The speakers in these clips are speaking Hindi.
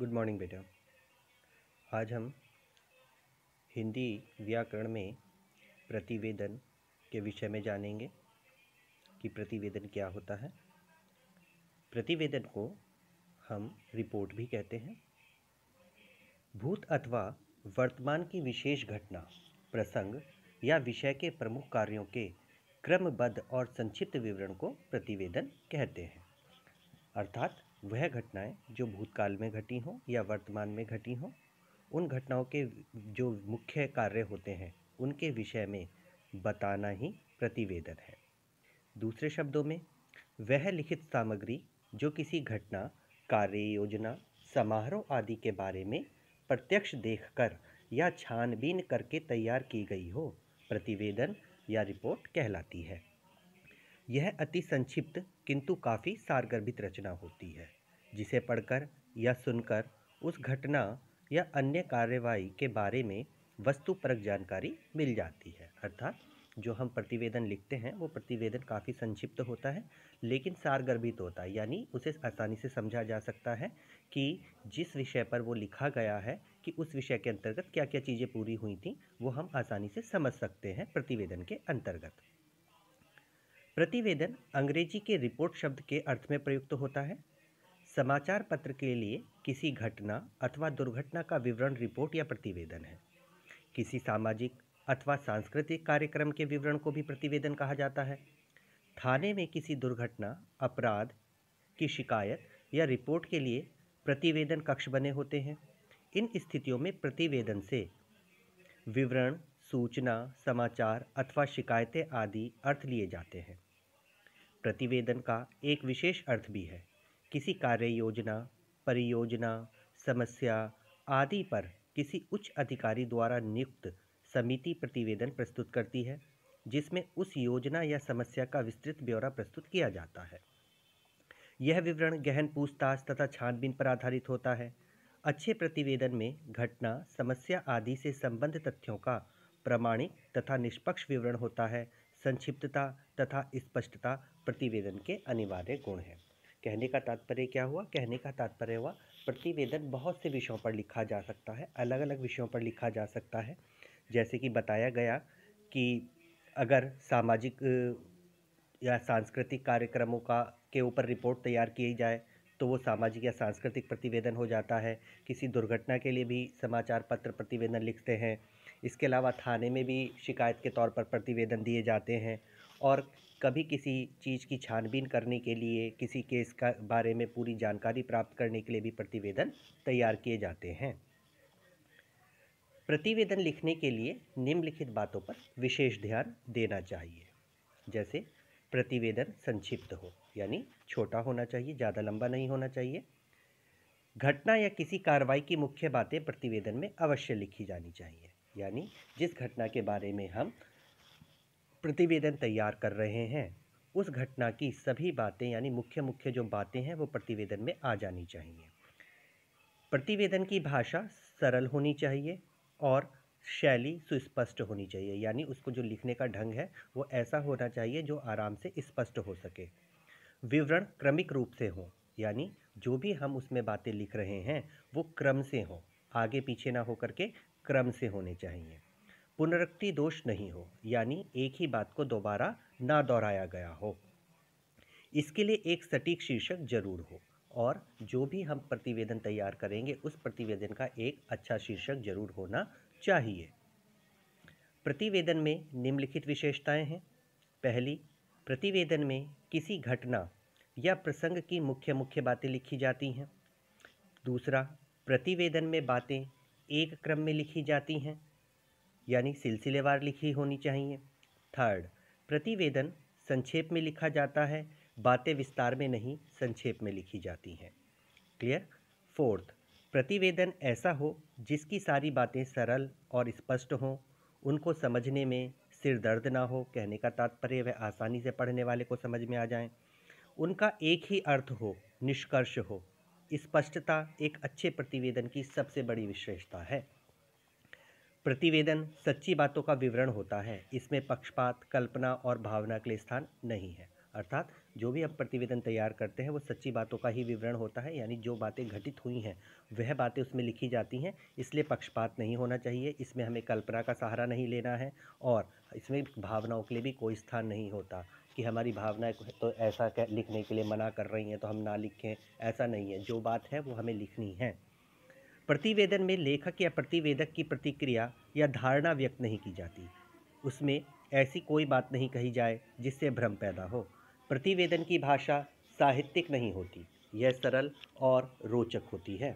गुड मॉर्निंग बेटा आज हम हिंदी व्याकरण में प्रतिवेदन के विषय में जानेंगे कि प्रतिवेदन क्या होता है प्रतिवेदन को हम रिपोर्ट भी कहते हैं भूत अथवा वर्तमान की विशेष घटना प्रसंग या विषय के प्रमुख कार्यों के क्रमबद्ध और संक्षिप्त विवरण को प्रतिवेदन कहते हैं अर्थात वह घटनाएं जो भूतकाल में घटी हों या वर्तमान में घटी हों उन घटनाओं के जो मुख्य कार्य होते हैं उनके विषय में बताना ही प्रतिवेदन है दूसरे शब्दों में वह लिखित सामग्री जो किसी घटना कार्य योजना समारोह आदि के बारे में प्रत्यक्ष देखकर या छानबीन करके तैयार की गई हो प्रतिवेदन या रिपोर्ट कहलाती है यह अति संक्षिप्त किंतु काफ़ी सारगर्भित रचना होती है जिसे पढ़कर या सुनकर उस घटना या अन्य कार्यवाही के बारे में वस्तुपरक जानकारी मिल जाती है अर्थात जो हम प्रतिवेदन लिखते हैं वो प्रतिवेदन काफ़ी संक्षिप्त होता है लेकिन सारगर्भित होता है यानी उसे आसानी से समझा जा सकता है कि जिस विषय पर वो लिखा गया है कि उस विषय के अंतर्गत क्या क्या चीज़ें पूरी हुई थी वो हम आसानी से समझ सकते हैं प्रतिवेदन के अंतर्गत प्रतिवेदन अंग्रेजी के रिपोर्ट शब्द के अर्थ में प्रयुक्त होता है समाचार पत्र के लिए किसी घटना अथवा दुर्घटना का विवरण रिपोर्ट या प्रतिवेदन है किसी सामाजिक अथवा सांस्कृतिक कार्यक्रम के विवरण को भी प्रतिवेदन कहा जाता है थाने में किसी दुर्घटना अपराध की शिकायत या रिपोर्ट के लिए प्रतिवेदन कक्ष बने होते हैं इन स्थितियों में प्रतिवेदन से विवरण सूचना समाचार अथवा शिकायतें आदि अर्थ लिए जाते हैं प्रतिवेदन का एक विशेष अर्थ भी है किसी कार्य योजना परियोजना समस्या आदि पर किसी उच्च अधिकारी द्वारा नियुक्त समिति प्रतिवेदन प्रस्तुत करती है जिसमें उस योजना या समस्या का विस्तृत ब्यौरा प्रस्तुत किया जाता है यह विवरण गहन पूछताछ तथा छानबीन पर आधारित होता है अच्छे प्रतिवेदन में घटना समस्या आदि से संबंध तथ्यों का प्रमाणिक तथा निष्पक्ष विवरण होता है संक्षिप्तता तथा स्पष्टता प्रतिवेदन के अनिवार्य गुण हैं कहने का तात्पर्य क्या हुआ कहने का तात्पर्य हुआ प्रतिवेदन बहुत से विषयों पर लिखा जा सकता है अलग अलग विषयों पर लिखा जा सकता है जैसे कि बताया गया कि अगर सामाजिक या सांस्कृतिक कार्यक्रमों का के ऊपर रिपोर्ट तैयार की जाए तो वो सामाजिक या सांस्कृतिक प्रतिवेदन हो जाता है किसी दुर्घटना के लिए भी समाचार पत्र प्रतिवेदन लिखते हैं इसके अलावा थाने में भी शिकायत के तौर पर प्रतिवेदन दिए जाते हैं और कभी किसी चीज़ की छानबीन करने के लिए किसी केस का बारे में पूरी जानकारी प्राप्त करने के लिए भी प्रतिवेदन तैयार किए जाते हैं प्रतिवेदन लिखने के लिए निम्नलिखित बातों पर विशेष ध्यान देना चाहिए जैसे प्रतिवेदन संक्षिप्त हो यानी छोटा होना चाहिए ज़्यादा लंबा नहीं होना चाहिए घटना या किसी कार्रवाई की मुख्य बातें प्रतिवेदन में अवश्य लिखी जानी चाहिए यानी जिस घटना के बारे में हम प्रतिवेदन तैयार कर रहे हैं उस घटना की सभी बातें यानी मुख्य मुख्य जो बातें हैं वो प्रतिवेदन में आ जानी चाहिए प्रतिवेदन की भाषा सरल होनी चाहिए और शैली सुस्पष्ट होनी चाहिए यानी उसको जो लिखने का ढंग है वो ऐसा होना चाहिए जो आराम से स्पष्ट हो सके विवरण क्रमिक रूप से हो यानी जो भी हम उसमें बातें लिख रहे हैं वो क्रम से हो आगे पीछे ना हो करके क्रम से होने चाहिए पुनरक्ति दोष नहीं हो यानी एक ही बात को दोबारा ना दोहराया गया हो इसके लिए एक सटीक शीर्षक जरूर हो और जो भी हम प्रतिवेदन तैयार करेंगे उस प्रतिवेदन का एक अच्छा शीर्षक जरूर होना चाहिए प्रतिवेदन में निम्नलिखित विशेषताएं हैं पहली प्रतिवेदन में किसी घटना या प्रसंग की मुख्य मुख्य बातें लिखी जाती हैं दूसरा प्रतिवेदन में बातें एक क्रम में लिखी जाती हैं यानी सिलसिलेवार लिखी होनी चाहिए थर्ड प्रतिवेदन संक्षेप में लिखा जाता है बातें विस्तार में नहीं संक्षेप में लिखी जाती हैं क्लियर फोर्थ प्रतिवेदन ऐसा हो जिसकी सारी बातें सरल और स्पष्ट हों उनको समझने में सिर दर्द ना हो कहने का तात्पर्य वह आसानी से पढ़ने वाले को समझ में आ जाएं उनका एक ही अर्थ हो निष्कर्ष हो स्पष्टता एक अच्छे प्रतिवेदन की सबसे बड़ी विशेषता है प्रतिवेदन सच्ची बातों का विवरण होता है इसमें पक्षपात कल्पना और भावना के लिए स्थान नहीं है अर्थात जो भी हम प्रतिवेदन तैयार करते हैं वो सच्ची बातों का ही विवरण होता है यानी जो बातें घटित हुई हैं वह बातें उसमें लिखी जाती हैं इसलिए पक्षपात नहीं होना चाहिए इसमें हमें कल्पना का सहारा नहीं लेना है और इसमें भावनाओं के लिए भी कोई स्थान नहीं होता कि हमारी भावना तो ऐसा लिखने के लिए मना कर रही हैं तो हम ना लिखें ऐसा नहीं है जो बात है वो हमें लिखनी है प्रतिवेदन में लेखक या प्रतिवेदक की प्रतिक्रिया या धारणा व्यक्त नहीं की जाती उसमें ऐसी कोई बात नहीं कही जाए जिससे भ्रम पैदा हो प्रतिवेदन की भाषा साहित्यिक नहीं होती यह सरल और रोचक होती है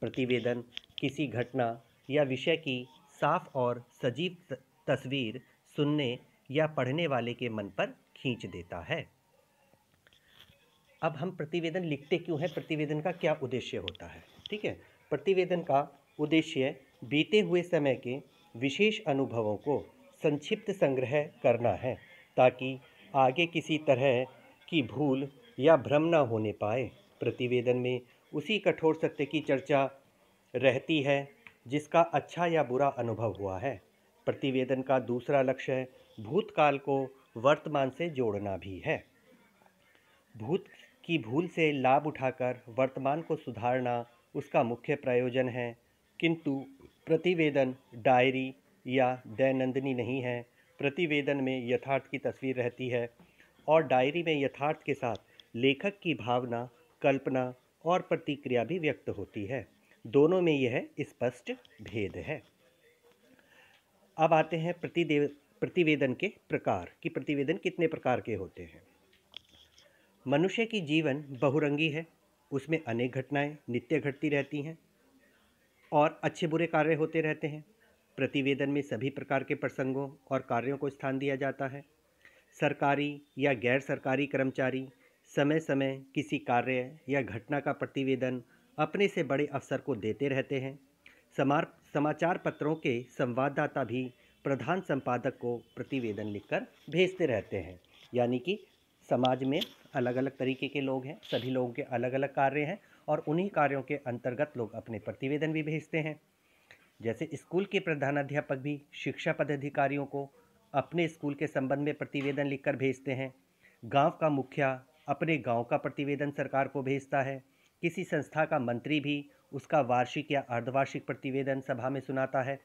प्रतिवेदन किसी घटना या विषय की साफ और सजीव तस्वीर सुनने या पढ़ने वाले के मन पर खींच देता है अब हम प्रतिवेदन लिखते क्यों हैं प्रतिवेदन का क्या उद्देश्य होता है ठीक है प्रतिवेदन का उद्देश्य बीते हुए समय के विशेष अनुभवों को संक्षिप्त संग्रह करना है ताकि आगे किसी तरह की भूल या भ्रम न होने पाए प्रतिवेदन में उसी कठोर सत्य की चर्चा रहती है जिसका अच्छा या बुरा अनुभव हुआ है प्रतिवेदन का दूसरा लक्ष्य भूतकाल को वर्तमान से जोड़ना भी है भूत की भूल से लाभ उठाकर वर्तमान को सुधारना उसका मुख्य प्रयोजन है किंतु प्रतिवेदन डायरी या दैनंदिनी नहीं है प्रतिवेदन में यथार्थ की तस्वीर रहती है और डायरी में यथार्थ के साथ लेखक की भावना कल्पना और प्रतिक्रिया भी व्यक्त होती है दोनों में यह स्पष्ट भेद है अब आते हैं प्रतिदेव प्रतिवेदन के प्रकार कि प्रतिवेदन कितने प्रकार के होते हैं मनुष्य की जीवन बहुरंगी है उसमें अनेक घटनाएं नित्य घटती रहती हैं और अच्छे बुरे कार्य होते रहते हैं प्रतिवेदन में सभी प्रकार के प्रसंगों और कार्यों को स्थान दिया जाता है सरकारी या गैर सरकारी कर्मचारी समय समय किसी कार्य या घटना का प्रतिवेदन अपने से बड़े अफसर को देते रहते हैं समार समाचार पत्रों के संवाददाता भी प्रधान संपादक को प्रतिवेदन लिखकर भेजते रहते हैं यानी कि समाज में अलग अलग तरीके के लोग हैं सभी लोगों के अलग अलग कार्य हैं और उन्हीं कार्यों के अंतर्गत लोग अपने प्रतिवेदन भी भेजते हैं जैसे स्कूल के प्रधानाध्यापक भी शिक्षा पदाधिकारियों को अपने स्कूल के संबंध में प्रतिवेदन लिखकर भेजते हैं गांव का मुखिया अपने गांव का प्रतिवेदन सरकार को भेजता है किसी संस्था का मंत्री भी उसका वार्षिक या अर्धवार्षिक प्रतिवेदन सभा में सुनाता है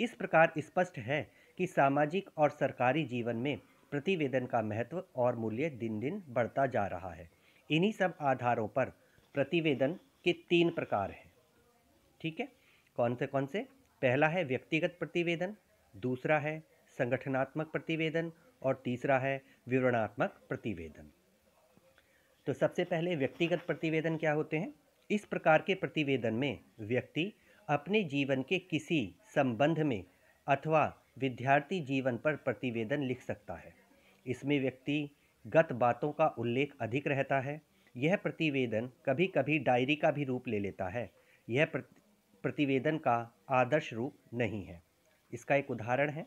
इस प्रकार स्पष्ट है कि सामाजिक और सरकारी जीवन में प्रतिवेदन का महत्व और मूल्य दिन दिन बढ़ता जा रहा है इन्हीं सब आधारों पर प्रतिवेदन के तीन प्रकार हैं ठीक है कौन से कौन से पहला है व्यक्तिगत प्रतिवेदन दूसरा है संगठनात्मक प्रतिवेदन और तीसरा है विवरणात्मक प्रतिवेदन तो सबसे पहले व्यक्तिगत प्रतिवेदन क्या होते हैं इस प्रकार के प्रतिवेदन में व्यक्ति अपने जीवन के किसी संबंध में अथवा विद्यार्थी जीवन पर प्रतिवेदन लिख सकता है इसमें व्यक्तिगत बातों का उल्लेख अधिक रहता है यह प्रतिवेदन कभी कभी डायरी का भी रूप ले लेता है यह प्रतिवेदन का आदर्श रूप नहीं है इसका एक उदाहरण है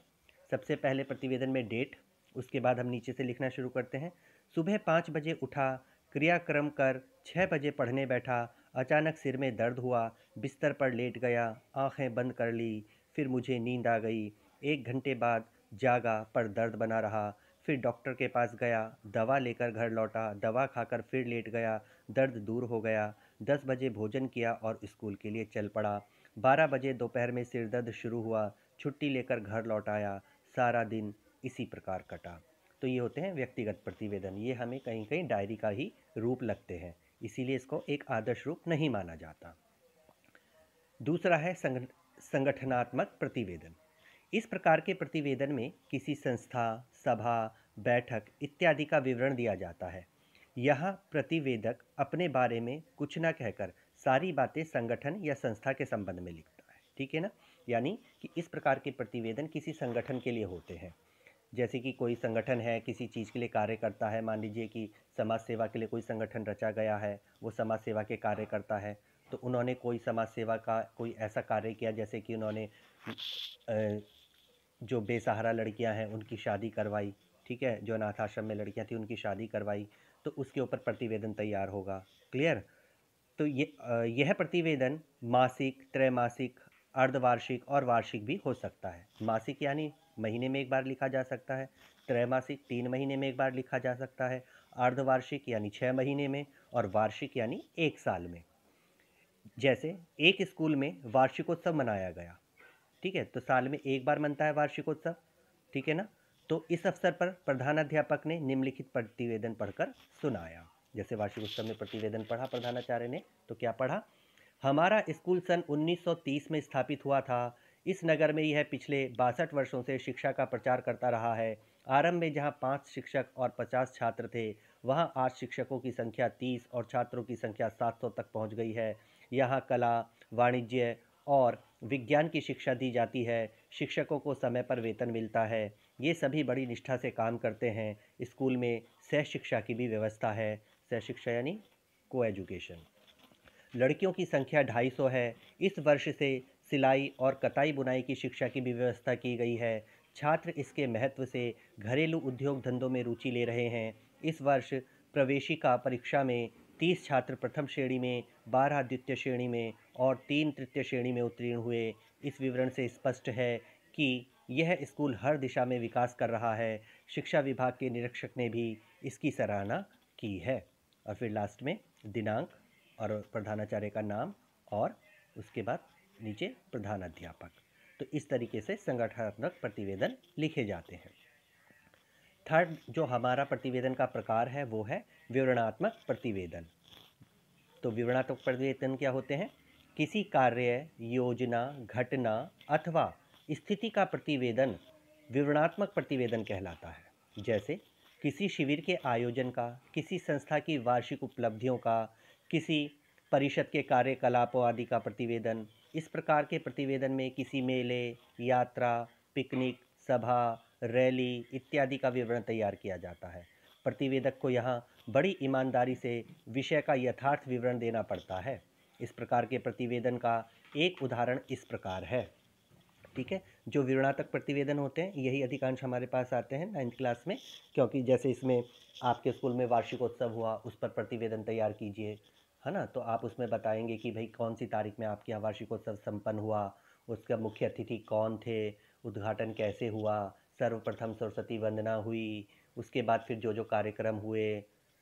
सबसे पहले प्रतिवेदन में डेट उसके बाद हम नीचे से लिखना शुरू करते हैं सुबह पाँच बजे उठा क्रियाक्रम कर छः बजे पढ़ने बैठा अचानक सिर में दर्द हुआ बिस्तर पर लेट गया आंखें बंद कर ली फिर मुझे नींद आ गई एक घंटे बाद जागा पर दर्द बना रहा फिर डॉक्टर के पास गया दवा लेकर घर लौटा दवा खाकर फिर लेट गया दर्द दूर हो गया दस बजे भोजन किया और स्कूल के लिए चल पड़ा बारह बजे दोपहर में सिरदर्द शुरू हुआ छुट्टी लेकर घर लौटाया सारा दिन इसी प्रकार कटा तो ये होते हैं व्यक्तिगत प्रतिवेदन ये हमें कहीं कहीं डायरी का ही रूप लगते हैं इसीलिए इसको एक आदर्श रूप नहीं माना जाता दूसरा है संग संगठनात्मक प्रतिवेदन इस प्रकार के प्रतिवेदन में किसी संस्था सभा बैठक इत्यादि का विवरण दिया जाता है यहाँ प्रतिवेदक अपने बारे में कुछ ना कहकर सारी बातें संगठन या संस्था के संबंध में लिखता है ठीक है ना यानी कि इस प्रकार के प्रतिवेदन किसी संगठन के लिए होते हैं जैसे कि कोई संगठन है किसी चीज़ के लिए कार्य करता है मान लीजिए कि समाज सेवा के लिए कोई संगठन रचा गया है वो समाज सेवा के कार्य करता है तो उन्होंने कोई समाज सेवा का कोई ऐसा कार्य किया जैसे कि उन्होंने जो बेसहारा लड़कियां हैं उनकी शादी करवाई ठीक है जो अनाथ आश्रम में लड़कियां थी उनकी शादी करवाई तो उसके ऊपर प्रतिवेदन तैयार होगा क्लियर तो ये यह प्रतिवेदन मासिक त्रैमासिक अर्धवार्षिक और वार्षिक भी हो सकता है मासिक यानी महीने में एक बार लिखा जा सकता है त्रैमासिक तीन महीने में एक बार लिखा जा सकता है अर्धवार्षिक यानी छः महीने में और वार्षिक यानी एक साल में जैसे एक स्कूल में वार्षिकोत्सव मनाया गया ठीक है तो साल में एक बार मनता है वार्षिकोत्सव ठीक है ना तो इस अवसर पर प्रधानाध्यापक ने निम्नलिखित प्रतिवेदन पढ़कर सुनाया जैसे वार्षिक उत्सव में प्रतिवेदन पढ़ा प्रधानाचार्य ने तो क्या पढ़ा हमारा स्कूल सन 1930 में स्थापित हुआ था इस नगर में यह पिछले बासठ वर्षों से शिक्षा का प्रचार करता रहा है आरंभ में जहां पाँच शिक्षक और पचास छात्र थे वहां आज शिक्षकों की संख्या तीस और छात्रों की संख्या सात सौ तक पहुंच गई है यहाँ कला वाणिज्य और विज्ञान की शिक्षा दी जाती है शिक्षकों को समय पर वेतन मिलता है ये सभी बड़ी निष्ठा से काम करते हैं स्कूल में सह शिक्षा की भी व्यवस्था है सह शिक्षा यानी को एजुकेशन लड़कियों की संख्या ढाई सौ है इस वर्ष से सिलाई और कताई बुनाई की शिक्षा की भी व्यवस्था की गई है छात्र इसके महत्व से घरेलू उद्योग धंधों में रुचि ले रहे हैं इस वर्ष प्रवेशिका परीक्षा में तीस छात्र प्रथम श्रेणी में बारह द्वितीय श्रेणी में और तीन तृतीय श्रेणी में उत्तीर्ण हुए इस विवरण से स्पष्ट है कि यह स्कूल हर दिशा में विकास कर रहा है शिक्षा विभाग के निरीक्षक ने भी इसकी सराहना की है और फिर लास्ट में दिनांक और प्रधानाचार्य का नाम और उसके बाद नीचे प्रधानाध्यापक तो इस तरीके से संगठनात्मक प्रतिवेदन लिखे जाते हैं थर्ड जो हमारा प्रतिवेदन का प्रकार है वो है विवरणात्मक प्रतिवेदन तो विवरणात्मक प्रतिवेदन क्या होते हैं किसी कार्य योजना घटना अथवा स्थिति का प्रतिवेदन विवरणात्मक प्रतिवेदन कहलाता है जैसे किसी शिविर के आयोजन का किसी संस्था की वार्षिक उपलब्धियों का किसी परिषद के कार्यकलापों आदि का प्रतिवेदन इस प्रकार के प्रतिवेदन में किसी मेले यात्रा पिकनिक सभा रैली इत्यादि का विवरण तैयार किया जाता है प्रतिवेदक को यहाँ बड़ी ईमानदारी से विषय का यथार्थ विवरण देना पड़ता है इस प्रकार के प्रतिवेदन का एक उदाहरण इस प्रकार है ठीक है जो विवरणात्मक प्रतिवेदन होते हैं यही अधिकांश हमारे पास आते हैं नाइन्थ क्लास में क्योंकि जैसे इसमें आपके स्कूल में वार्षिकोत्सव हुआ उस पर प्रतिवेदन तैयार कीजिए है ना तो आप उसमें बताएंगे कि भाई कौन सी तारीख में आपके यहाँ वार्षिकोत्सव संपन्न हुआ उसका मुख्य अतिथि कौन थे उद्घाटन कैसे हुआ सर्वप्रथम सरस्वती वंदना हुई उसके बाद फिर जो जो कार्यक्रम हुए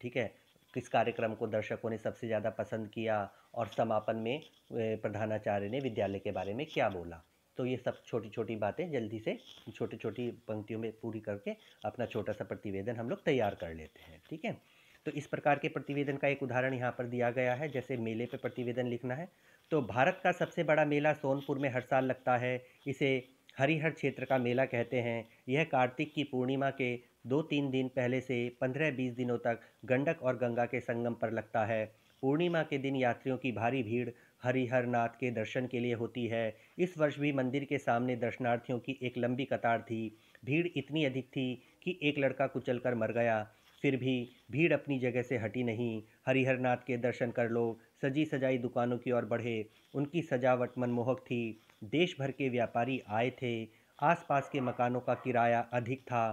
ठीक है किस कार्यक्रम को दर्शकों ने सबसे ज़्यादा पसंद किया और समापन में प्रधानाचार्य ने विद्यालय के बारे में क्या बोला तो ये सब छोटी छोटी बातें जल्दी से छोटी छोटी पंक्तियों में पूरी करके अपना छोटा सा प्रतिवेदन हम लोग तैयार कर लेते हैं ठीक है तो इस प्रकार के प्रतिवेदन का एक उदाहरण यहाँ पर दिया गया है जैसे मेले पर प्रतिवेदन लिखना है तो भारत का सबसे बड़ा मेला सोनपुर में हर साल लगता है इसे हरिहर क्षेत्र का मेला कहते हैं यह कार्तिक की पूर्णिमा के दो तीन दिन पहले से पंद्रह बीस दिनों तक गंडक और गंगा के संगम पर लगता है पूर्णिमा के दिन यात्रियों की भारी भीड़ हरिहरनाथ के दर्शन के लिए होती है इस वर्ष भी मंदिर के सामने दर्शनार्थियों की एक लंबी कतार थी भीड़ इतनी अधिक थी कि एक लड़का कुचल कर मर गया फिर भी भीड़ अपनी जगह से हटी नहीं हरिहरनाथ के दर्शन कर लोग सजी सजाई दुकानों की ओर बढ़े उनकी सजावट मनमोहक थी देश भर के व्यापारी आए थे आसपास के मकानों का किराया अधिक था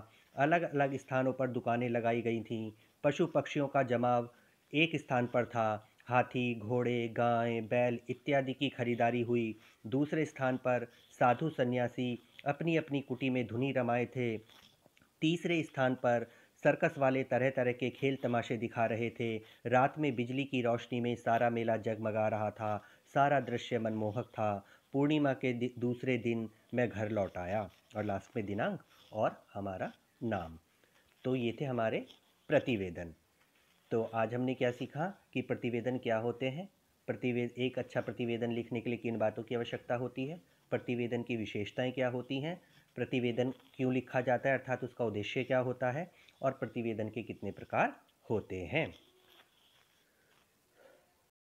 अलग अलग स्थानों पर दुकानें लगाई गई थीं पशु पक्षियों का जमाव एक स्थान पर था हाथी घोड़े गाय बैल इत्यादि की खरीदारी हुई दूसरे स्थान पर साधु सन्यासी अपनी अपनी कुटी में धुनी रमाए थे तीसरे स्थान पर सर्कस वाले तरह तरह के खेल तमाशे दिखा रहे थे रात में बिजली की रोशनी में सारा मेला जगमगा रहा था सारा दृश्य मनमोहक था पूर्णिमा के दूसरे दिन मैं घर लौट आया और लास्ट में दिनांक और हमारा नाम तो ये थे हमारे प्रतिवेदन तो आज हमने क्या सीखा कि प्रतिवेदन क्या होते हैं प्रतिवेद एक अच्छा प्रतिवेदन लिखने के लिए किन बातों की आवश्यकता होती है प्रतिवेदन की विशेषताएं क्या होती हैं प्रतिवेदन क्यों लिखा जाता है अर्थात उसका उद्देश्य क्या होता है और प्रतिवेदन के कितने प्रकार होते हैं